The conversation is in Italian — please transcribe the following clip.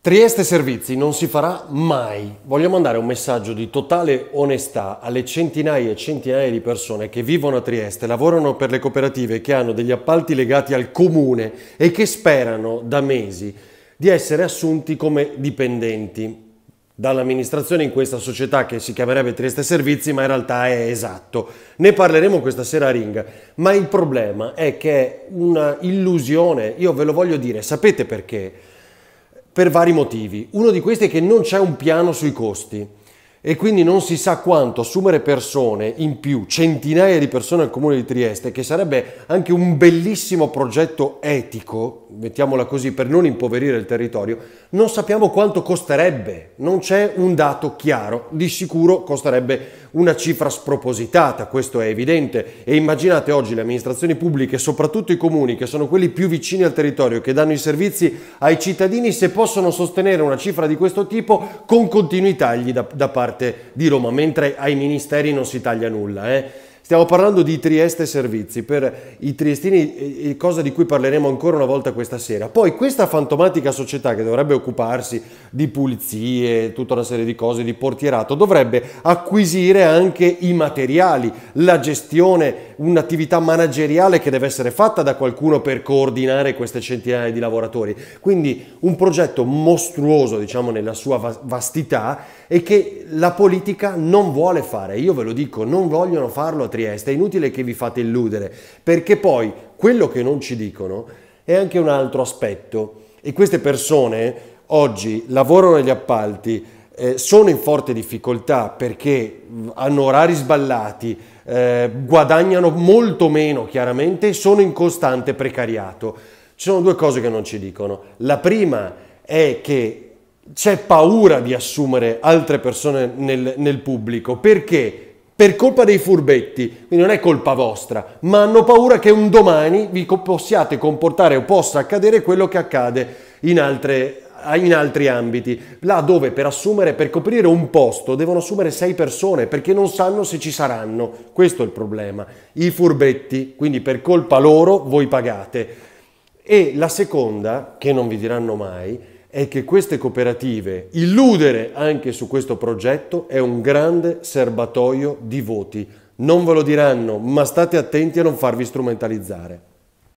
Trieste Servizi non si farà mai. Vogliamo mandare un messaggio di totale onestà alle centinaia e centinaia di persone che vivono a Trieste, lavorano per le cooperative, che hanno degli appalti legati al comune e che sperano da mesi di essere assunti come dipendenti dall'amministrazione in questa società che si chiamerebbe Trieste Servizi, ma in realtà è esatto. Ne parleremo questa sera a Ring, ma il problema è che è una illusione, io ve lo voglio dire, sapete perché? per vari motivi. Uno di questi è che non c'è un piano sui costi e quindi non si sa quanto assumere persone in più, centinaia di persone al comune di Trieste, che sarebbe anche un bellissimo progetto etico, mettiamola così, per non impoverire il territorio, non sappiamo quanto costerebbe, non c'è un dato chiaro, di sicuro costerebbe una cifra spropositata, questo è evidente, e immaginate oggi le amministrazioni pubbliche, soprattutto i comuni, che sono quelli più vicini al territorio, che danno i servizi ai cittadini, se possono sostenere una cifra di questo tipo con continui tagli da, da parte parte di Roma, mentre ai ministeri non si taglia nulla. Eh. Stiamo parlando di Trieste Servizi, per i triestini cosa di cui parleremo ancora una volta questa sera. Poi questa fantomatica società che dovrebbe occuparsi di pulizie, tutta una serie di cose, di portierato, dovrebbe acquisire anche i materiali, la gestione, un'attività manageriale che deve essere fatta da qualcuno per coordinare queste centinaia di lavoratori. Quindi un progetto mostruoso, diciamo, nella sua vastità e che la politica non vuole fare. Io ve lo dico, non vogliono farlo a Trieste Trieste, è inutile che vi fate illudere, perché poi quello che non ci dicono è anche un altro aspetto e queste persone oggi lavorano negli appalti, eh, sono in forte difficoltà perché hanno orari sballati, eh, guadagnano molto meno chiaramente e sono in costante precariato. Ci sono due cose che non ci dicono. La prima è che c'è paura di assumere altre persone nel, nel pubblico perché per colpa dei furbetti, quindi non è colpa vostra, ma hanno paura che un domani vi possiate comportare o possa accadere quello che accade in, altre, in altri ambiti, là dove per assumere, per coprire un posto devono assumere sei persone perché non sanno se ci saranno, questo è il problema. I furbetti, quindi per colpa loro voi pagate. E la seconda, che non vi diranno mai, è è che queste cooperative, illudere anche su questo progetto, è un grande serbatoio di voti. Non ve lo diranno, ma state attenti a non farvi strumentalizzare.